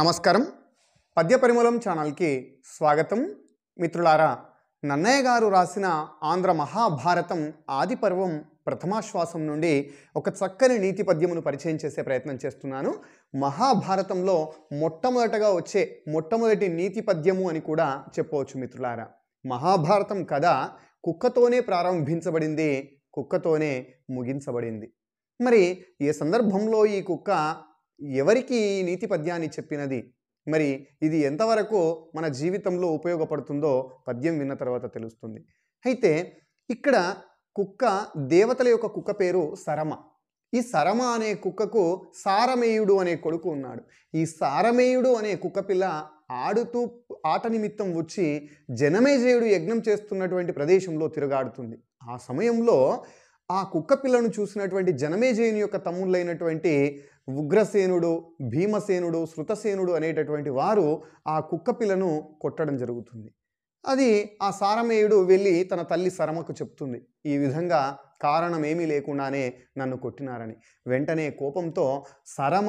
నమస్కారం పద్య పరిమళం ఛానల్కి స్వాగతం మిత్రులారా నన్నయ్య గారు రాసిన ఆంధ్ర మహాభారతం ఆది పర్వం ప్రథమాశ్వాసం నుండి ఒక చక్కని నీతి పద్యమును పరిచయం చేసే ప్రయత్నం చేస్తున్నాను మహాభారతంలో మొట్టమొదటగా వచ్చే మొట్టమొదటి నీతి పద్యము అని కూడా చెప్పవచ్చు మిత్రులారా మహాభారతం కథ కుక్కతోనే ప్రారంభించబడింది కుక్కతోనే ముగించబడింది మరి ఏ సందర్భంలో ఈ కుక్క ఎవరికి ఈ నీతి పద్యాన్ని చెప్పినది మరి ఇది ఎంతవరకు మన జీవితంలో ఉపయోగపడుతుందో పద్యం విన్న తర్వాత తెలుస్తుంది అయితే ఇక్కడ కుక్క దేవతల యొక్క కుక్క పేరు సరమ ఈ సరమ అనే కుక్కకు సారమేయుడు అనే కొడుకు ఉన్నాడు ఈ సారమేయుడు అనే కుక్క పిల్ల ఆడుతూ ఆట నిమిత్తం వచ్చి జనమేజయుడు యజ్ఞం చేస్తున్నటువంటి ప్రదేశంలో తిరగాడుతుంది ఆ సమయంలో ఆ కుక్క పిల్లను చూసినటువంటి జనమేజయుని యొక్క తమ్ముళ్ళైనటువంటి ఉగ్రసేనుడు భీమసేనుడు శృతసేనుడు అనేటటువంటి వారు ఆ కుక్కపిల్లను కొట్టడం జరుగుతుంది అది ఆ సారమేయుడు వెళ్ళి తన తల్లి సరమకు చెప్తుంది ఈ విధంగా కారణం ఏమీ లేకుండానే నన్ను కొట్టినారని వెంటనే కోపంతో సరమ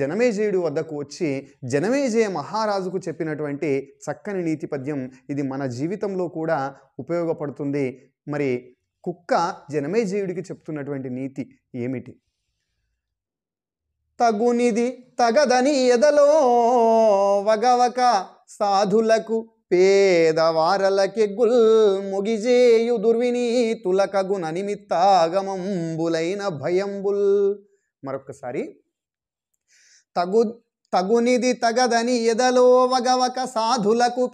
జనమేజయుడి వద్దకు వచ్చి జనమేజయ మహారాజుకు చెప్పినటువంటి చక్కని నీతి పద్యం ఇది మన జీవితంలో కూడా ఉపయోగపడుతుంది మరి కుక్క జనమేజయుడికి చెప్తున్నటువంటి నీతి ఏమిటి తగునిది తగదని ఎదలో వగవక సాధులకు గుల్ ముగిజేయు దుర్వినీతులకగున నిమిత్తాగమంబులైన భయంబుల్ మరొకసారి తగు తగునిది తగదని ఎదలో వగవక సాధులకు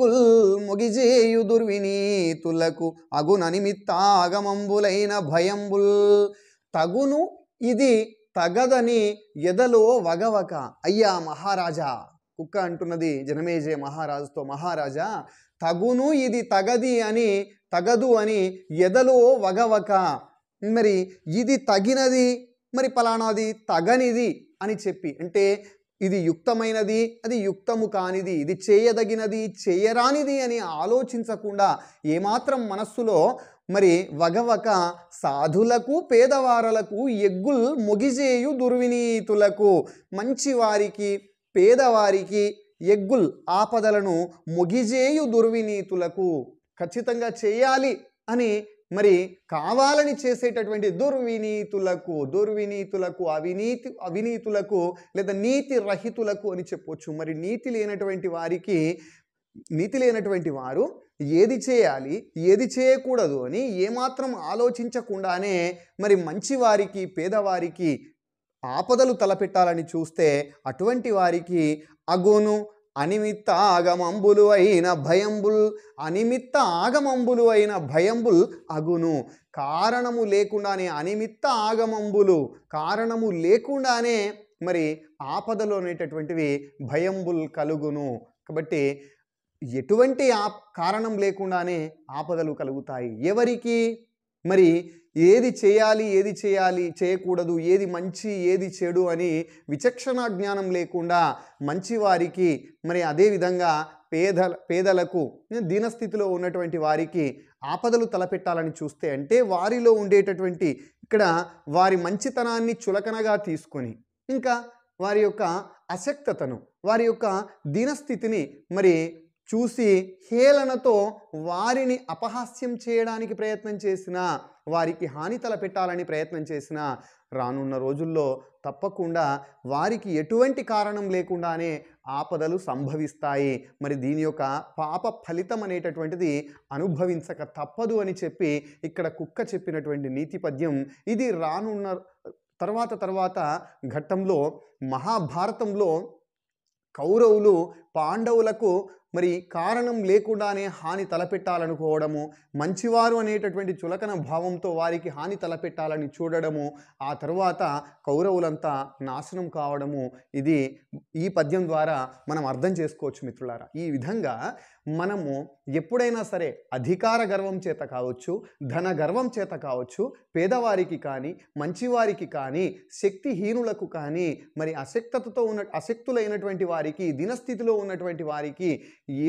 గుల్ ముగిజేయు దుర్వినీతులకు అగున నిమిత్తాగమంబులైన భయంబుల్ తగును ఇది తగదని ఎదలో వగవక అయ్యా మహారాజా కుక్క అంటున్నది జనమేజే మహారాజుతో మహారాజా తగును ఇది తగది అని తగదు అని ఎదలో వగవక మరి ఇది తగినది మరి పలానాది తగనిది అని చెప్పి అంటే ఇది యుక్తమైనది అది యుక్తము కానిది ఇది చేయదగినది చేయరానిది అని ఆలోచించకుండా ఏమాత్రం మనస్సులో మరి వగవక సాధులకు పేదవారలకు ఎగ్గుల్ మొగిజేయు దుర్వినీతులకు మంచివారికి పేదవారికి ఎగ్గుల్ ఆపదలను మొగిజేయు దుర్వినీతులకు ఖచ్చితంగా చేయాలి అని మరి కావాలని చేసేటటువంటి దుర్వినీతులకు దుర్వినీతులకు అవినీతి అవినీతులకు లేదా నీతి రహితులకు అని చెప్పొచ్చు మరి నీతి లేనటువంటి వారికి నీతి లేనటువంటి వారు ఏది చేయాలి ఏది చేయకూడదు అని ఏమాత్రం ఆలోచించకుండానే మరి మంచివారికి పేదవారికి ఆపదలు తలపెట్టాలని చూస్తే అటువంటి వారికి అగోను అనిమిత్త ఆగమంబులు అయిన భయంబుల్ అనిమిత్త ఆగమంబులు అయిన భయంబుల్ అగును కారణము లేకుండానే అనిమిత్త ఆగమంబులు కారణము లేకుండానే మరి ఆపదలో అనేటటువంటివి భయంబుల్ కలుగును కాబట్టి ఎటువంటి ఆ కారణం లేకుండానే ఆపదలు కలుగుతాయి ఎవరికి మరి ఏది చేయాలి ఏది చేయాలి చేయకూడదు ఏది మంచి ఏది చెడు అని విచక్షణ జ్ఞానం లేకుండా మంచివారికి మరి అదేవిధంగా పేద పేదలకు దీనస్థితిలో ఉన్నటువంటి వారికి ఆపదలు తలపెట్టాలని చూస్తే అంటే వారిలో ఉండేటటువంటి ఇక్కడ వారి మంచితనాన్ని చులకనగా తీసుకొని ఇంకా వారి యొక్క అశక్తతను వారి యొక్క దీనస్థితిని మరి చూసి హేళనతో వారిని అపహాస్యం చేయడానికి ప్రయత్నం చేసిన వారికి హాని తలపెట్టాలని ప్రయత్నం చేసిన రానున్న రోజుల్లో తప్పకుండా వారికి ఎటువంటి కారణం లేకుండానే ఆపదలు సంభవిస్తాయి మరి దీని యొక్క పాప ఫలితం అనేటటువంటిది అనుభవించక తప్పదు అని చెప్పి ఇక్కడ కుక్క చెప్పినటువంటి నీతి పద్యం ఇది రానున్న తర్వాత తర్వాత ఘట్టంలో మహాభారతంలో కౌరవులు పాండవులకు మరి కారణం లేకుండానే హాని తలపెట్టాలనుకోవడము మంచివారు అనేటటువంటి చులకన భావంతో వారికి హాని తలపెట్టాలని చూడడము ఆ తర్వాత కౌరవులంతా నాశనం కావడము ఇది ఈ పద్యం ద్వారా మనం అర్థం చేసుకోవచ్చు మిత్రులారా ఈ విధంగా మనము ఎప్పుడైనా సరే అధికార గర్వం చేత కావచ్చు ధన గర్వం చేత కావచ్చు పేదవారికి కానీ మంచివారికి కానీ శక్తిహీనులకు కానీ మరి అశక్తతతో ఉన్న అశక్తులైనటువంటి వారికి దినస్థితిలో ఉన్నటువంటి వారికి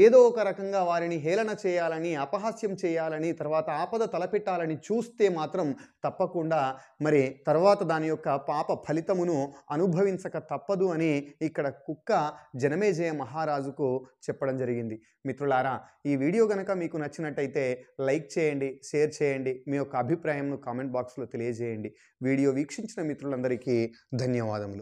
ఏదో ఒక రకంగా వారిని హేళన చేయాలని అపహాస్యం చేయాలని తర్వాత ఆపద తలపెట్టాలని చూస్తే మాత్రం తప్పకుండా మరి తర్వాత దాని యొక్క పాప ఫలితమును అనుభవించక తప్పదు అని ఇక్కడ కుక్క జనమేజయ మహారాజుకు చెప్పడం జరిగింది మిత్రులారా ఈ వీడియో కనుక మీకు నచ్చినట్టయితే లైక్ చేయండి షేర్ చేయండి మీ యొక్క అభిప్రాయంను కామెంట్ బాక్స్లో తెలియజేయండి వీడియో వీక్షించిన మిత్రులందరికీ ధన్యవాదములు